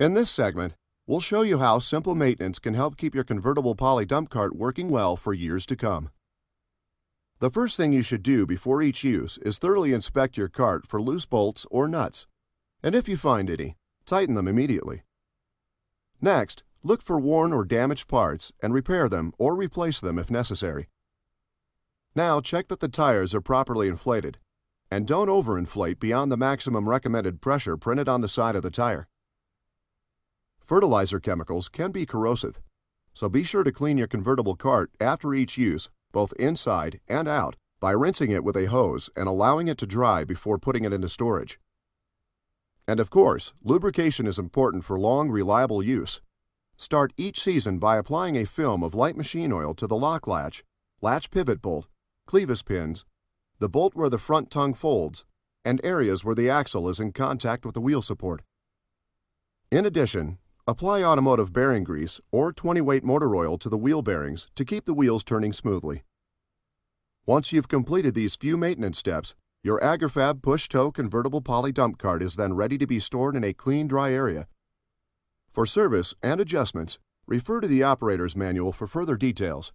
In this segment, we'll show you how simple maintenance can help keep your convertible poly dump cart working well for years to come. The first thing you should do before each use is thoroughly inspect your cart for loose bolts or nuts, and if you find any, tighten them immediately. Next, look for worn or damaged parts and repair them or replace them if necessary. Now check that the tires are properly inflated, and don't overinflate beyond the maximum recommended pressure printed on the side of the tire. Fertilizer chemicals can be corrosive, so be sure to clean your convertible cart after each use, both inside and out, by rinsing it with a hose and allowing it to dry before putting it into storage. And of course, lubrication is important for long, reliable use. Start each season by applying a film of light machine oil to the lock latch, latch pivot bolt, clevis pins, the bolt where the front tongue folds, and areas where the axle is in contact with the wheel support. In addition, Apply automotive bearing grease or 20 weight motor oil to the wheel bearings to keep the wheels turning smoothly. Once you've completed these few maintenance steps, your AgriFab push-tow convertible poly dump cart is then ready to be stored in a clean, dry area. For service and adjustments, refer to the operator's manual for further details.